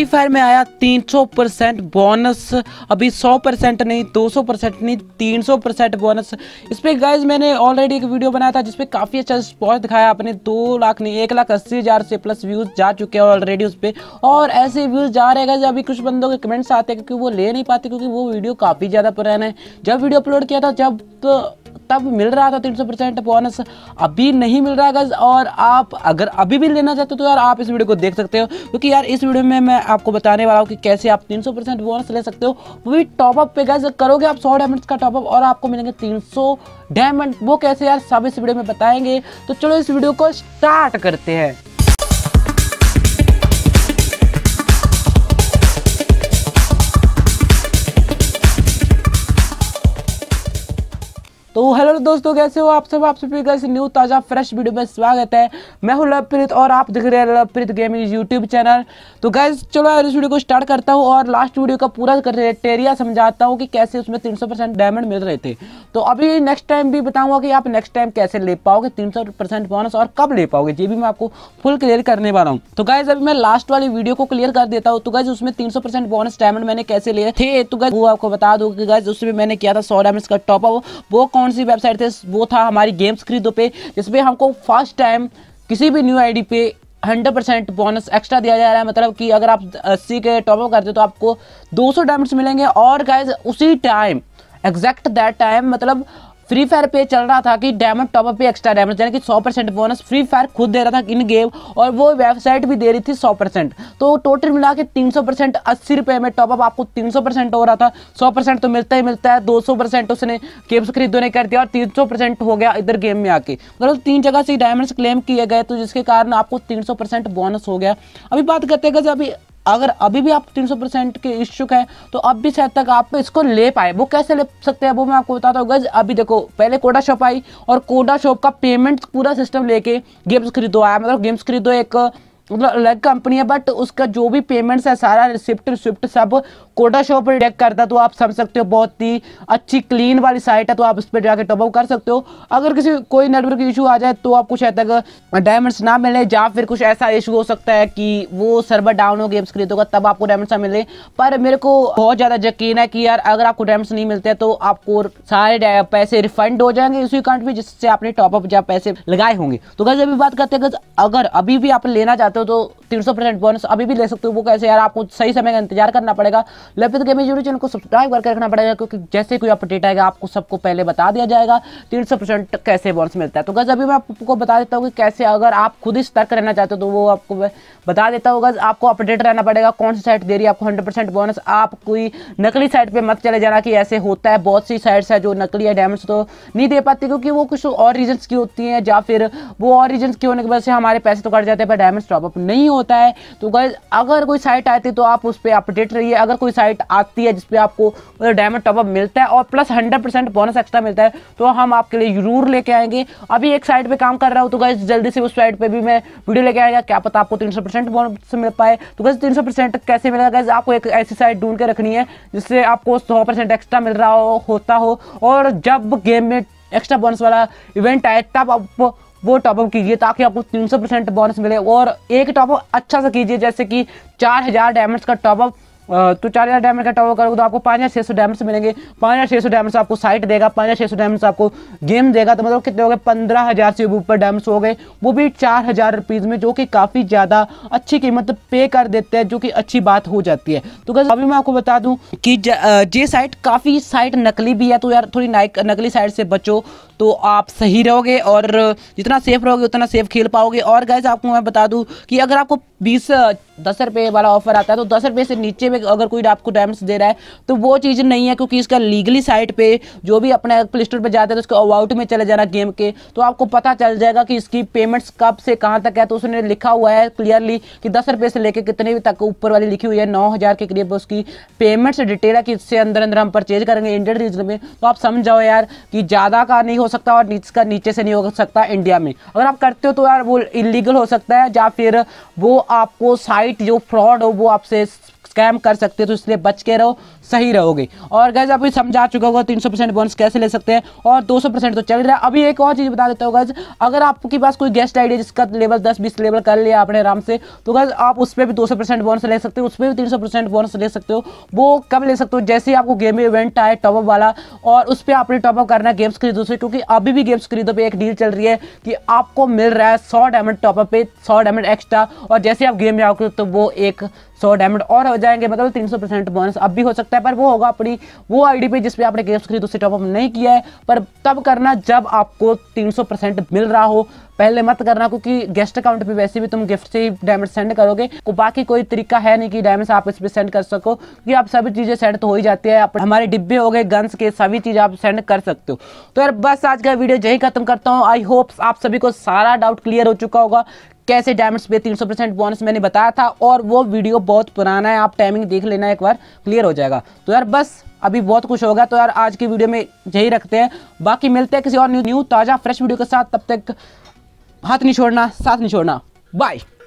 free fire में आया 300 percent bonus अभी 100 परसेंट नहीं 200 परसेंट नहीं 300 परसेंट बोनस इस पर गाइज मैंने ऑलरेडी एक वीडियो बनाया था जिसपे काफ़ी अच्छा रिस्पॉन्स दिखाया अपने दो लाख नहीं एक लाख अस्सी हज़ार से प्लस व्यूज़ जा चुके हैं ऑलरेडी उस पर और ऐसे व्यूज़ जा रहे गाइज अभी कुछ बंदों के कमेंट्स आते हैं क्योंकि वो ले नहीं पाते क्योंकि वो वीडियो काफ़ी ज़्यादा पुराना है जब वीडियो अपलोड किया था जब तो तब मिल रहा था तीन सौ परसेंट बोनस अभी नहीं मिल रहा है गज और आप अगर अभी भी लेना चाहते हो तो यार आप इस वीडियो को देख सकते हो क्योंकि यार इस वीडियो में मैं आपको बताने वाला हूँ कि कैसे आप तीन सौ परसेंट बोनस ले सकते हो वो भी टॉपअप पे गज करोगे आप सौ डायमंड का टॉपअप और आपको मिलेंगे तीन सौ डायमंड वो कैसे यार सब इस वीडियो में बताएंगे तो चलो इस वीडियो को स्टार्ट करते हैं तो हेलो दोस्तों कैसे हो आप सब आप सभी कैसे न्यू ताज़ा फ्रेश वीडियो में स्वागत है मैं हूँ लवप्रीत और आप देख रहे हैं लवप्रीत गेमिंग यूट्यूब चैनल तो गैस चलो इस वीडियो को स्टार्ट करता हूँ और लास्ट वीडियो का पूरा टेरिया समझाता हूँ कि कैसे उसमें तीन सौ परसेंट डायमंड मिल रहे थे तो अभी नेक्स्ट टाइम भी बताऊँगा कि आप नेक्स्ट टाइम कैसे ले पाओगे तीन सौ परसेंट बोनस और कब ले पाओगे ये भी मैं आपको फुल क्लियर करने वाला हूँ तो गैस अभी मैं लास्ट वाली वीडियो को क्लियर कर देता हूँ तो गैस उसमें तीन सौ परसेंट बोनस डायमंड मैंने कैसे लिए थे तो गैस वो आपको बता दूँ कि गैस उसमें मैंने किया था सौ डायमंड का टॉपअप वो कौन कौन सी वेबसाइट थे वो था हमारी गेम्स खरीदो पे जिसमें हमको फर्स्ट टाइम किसी भी न्यू आईडी पे हंड्रेड परसेंट बोनस एक्स्ट्रा दिया जा रहा है मतलब कि अगर आप अस्सी के टॉपअप करते हो तो आपको 200 डायमंड्स मिलेंगे और गाइज उसी टाइम एग्जैक्ट दैट टाइम मतलब फ्री फायर पे चल रहा था कि डायमंड टॉपअप पे एक्स्ट्रा डायमंड यानी कि सौ परसेंट बोनस फ्री फायर खुद दे रहा था इन गेम और वो वेबसाइट भी दे रही थी सौ परसेंट तो टोटल मिला के तीन सौ परसेंट अस्सी रुपये में टॉपअप आपको तीन सौ परसेंट हो रहा था सौ परसेंट तो मिलता ही मिलता है दो सौ परसेंट उसने गेम्स खरीदो ने कर दिया और तीन सौ परसेंट हो गया इधर गेम में आके मतलब तीन जगह से डायमंड्स क्लेम किए गए तो जिसके कारण आपको तीन सौ परसेंट बोनस हो गया अभी बात करते हैं अभी अगर अभी भी आप 300 परसेंट के इच्छुक हैं तो अब भी शायद तक आप इसको ले पाए वो कैसे ले सकते हैं वो मैं आपको बताता हूँ गज अभी देखो पहले कोडा शॉप आई और कोडा शॉप का पेमेंट पूरा सिस्टम लेके गेम्स खरीदो आया मतलब गेम्स खरीदो एक मतलब अलग कंपनी है बट उसका जो भी पेमेंट्स है सारा रिसिप्ट रिसिप्ट सब कोटा शॉप पर डिटेक्ट करता है तो आप समझ सकते हो बहुत ही अच्छी क्लीन वाली साइट है तो आप उस पर जाकर टॉपअप कर सकते हो अगर किसी कोई नेटवर्क इशू आ जाए तो आप कुछ हद तक डायमंड्स ना मिले या फिर कुछ ऐसा इशू हो सकता है कि वो सर्वर डाउन हो गए खरीद होगा तब आपको डायमंड्स ना मिले पर मेरे को बहुत ज़्यादा यकीन है कि यार अगर आपको डायमंड्स नहीं मिलते तो आपको सारे पैसे रिफंड हो जाएंगे उसी अकाउंट में जिससे आपने टॉपअप या पैसे लगाए होंगे तो गज अभी बात करते हैं अगर अभी भी आप लेना चाहते हो हो तो तीन सौ परसेंट बोनस अभी भी ले सकते हो वो कैसे यार आपको सही समय का इंतजार करना पड़ेगा लेफ्ट गेमिंग यूट्यूब चैनल को सब्सक्राइब करके रखना पड़ेगा क्योंकि जैसे कोई अपडेट आएगा आपको सबको पहले बता दिया जाएगा तीन सौ परसेंट कैसे बोनस मिलता है तो गज़ अभी मैं आपको बता देता हूँ कि कैसे अगर आप खुद ही सतर्क रहना चाहते हो तो वो आपको बता देता हूँ गज़ आपको अपडेट रहना पड़ेगा कौन सी साइट दे रही है आपको हंड्रेड बोनस आप कोई नकली साइट पर मत चले जाना कि ऐसे होता है बहुत सी साइट्स है जो नकली है डैमेज तो नहीं दे पाती क्योंकि वो कुछ और रीजन्स की होती हैं या फिर वो और रीजन्स की होने की वजह से हमारे पैसे तो कट जाते हैं पर डायमंड टॉप पॉपअप नहीं होता है तो गैस अगर कोई साइट आती है तो आप उस पर अपडेट रहिए अगर कोई साइट आती है जिसपे आपको डायमंड टॉपअप मिलता है और plus hundred percent bonus extra मिलता है तो हम आपके लिए जरूर लेके आएंगे अभी एक साइट पर काम कर रहा हूँ तो गैस जल्दी से उस साइट पर भी मैं वीडियो लेके आएगा क्या पता आपको तीन सौ परसेंट बोनस मिल पाए तो गैस तीन सौ परसेंट कैसे मिलेगा गैस आपको एक ऐसी साइट ढूंढ के रखनी है जिससे आपको सौ परसेंट एक्स्ट्रा मिल रहा हो होता हो और जब गेम में एक्स्ट्रा बोनस वाला इवेंट आए तब आप वो टॉपअप कीजिए ताकि आपको 300 परसेंट बोनस मिले और एक टॉपअप अच्छा सा कीजिए जैसे कि 4000 डायमंड्स का टॉपअप तो चार हज़ार डायमंड का टावर करोगे तो आपको पाँच हज़ार छः सौ डायमंड्स मिलेंगे पाँच हज़ार छः सौ डायमंड्स आपको साइट देगा पाँच हज़ार छः सौ डायमंड्स आपको गेम देगा तो मतलब कितने हो गए पंद्रह हज़ार से ऊपर डायमंड्स हो गए वो भी चार हज़ार रुपीज़ में जो कि काफ़ी ज़्यादा अच्छी कीमत पे कर देते हैं जो कि अच्छी बात हो जाती है तो कैसे अभी मैं आपको बता दूँ कि ये साइट काफ़ी साइट नकली भी है तो यार थोड़ी नकली साइट से बचो तो आप सही रहोगे और जितना सेफ रहोगे उतना सेफ खेल पाओगे और गैस आपको मैं बता दूँ कि अगर आपको बीस दस रुपये वाला ऑफर आता है तो दस रुपये से नीचे में अगर कोई आपको डायमंड्स दे रहा है तो वो चीज़ नहीं है क्योंकि इसका लीगली साइट पे जो भी अपना प्ले स्टोर पर जाता है तो उसको अवाउट में चले जाना गेम के तो आपको पता चल जाएगा कि इसकी पेमेंट्स कब से कहाँ तक है तो उसने लिखा हुआ है क्लियरली कि दस रुपये से लेकर कितने भी तक ऊपर वाली लिखी हुई है नौ हज़ार के करीब उसकी पेमेंट्स डिटेल है कि इससे अंदर अंदर हम परचेज करेंगे इंडियन रीजन में तो आप समझ जाओ यार कि ज़्यादा का नहीं हो सकता और इसका नीचे से नहीं हो सकता इंडिया में अगर आप करते हो तो यार वो इलीगल हो सकता है या फिर वो आपको साइट जो फ्रॉड हो वो आपसे स्कैम कर सकते हो तो इसलिए बच के रहो सही रहोगे और गैज अभी समझा चुका होगा तीन सौ परसेंट बोनस कैसे ले सकते हैं और दो सौ परसेंट तो चल रहा है अभी एक और चीज़ बता देता हूँ गज अगर आपके पास कोई गेस्ट आइडिया जिसका लेवल दस बीस लेवल कर लिया आपने आराम से तो गज आप उस पर भी दो सौ परसेंट बोनस ले सकते हो उस पर भी तीन सौ परसेंट बोनस ले सकते हो वो कब ले सकते हो जैसे आपको गेम इवेंट आए टॉपअप वाला और उस पर आपने टॉपअप करना गेम्स खरीदो से क्योंकि अभी भी गेम्स खरीदो पर एक डील चल रही है कि आपको मिल रहा है सौ डायमंड टॉपअप पे सौ डायमंड एक्स्ट्रा और जैसे आप गेम में आओगे तो वो एक सौ डायमंड और जाएंगे मतलब 300 परसेंट बोनस अब भी हो सकता है पर वो होगा अपनी वो आईडी पे जिसपे आपने गेम्स खरीद उससे टॉपअप नहीं किया है पर तब करना जब आपको 300 परसेंट मिल रहा हो पहले मत करना क्योंकि गेस्ट अकाउंट पे वैसे भी तुम गिफ्ट से ही डायमंड सेंड करोगे को बाकी कोई तरीका है नहीं कि डायमंड आप इस पर सेंड कर सको क्योंकि आप सभी चीज़ें सेंड तो हो ही जाती है आप हमारे डिब्बे हो गए गन्स के सभी चीज़ आप सेंड कर सकते हो तो यार बस आज का वीडियो यही खत्म करता हूँ आई होप आप सभी को सारा डाउट क्लियर हो चुका होगा कैसे डायमंड्स पे 300 परसेंट बोनस मैंने बताया था और वो वीडियो बहुत पुराना है आप टाइमिंग देख लेना एक बार क्लियर हो जाएगा तो यार बस अभी बहुत कुछ होगा तो यार आज की वीडियो में यही रखते हैं बाकी मिलते हैं किसी और न्यू ताज़ा फ्रेश वीडियो के साथ तब तक हाथ नहीं छोड़ना साथ नहीं छोड़ना बाय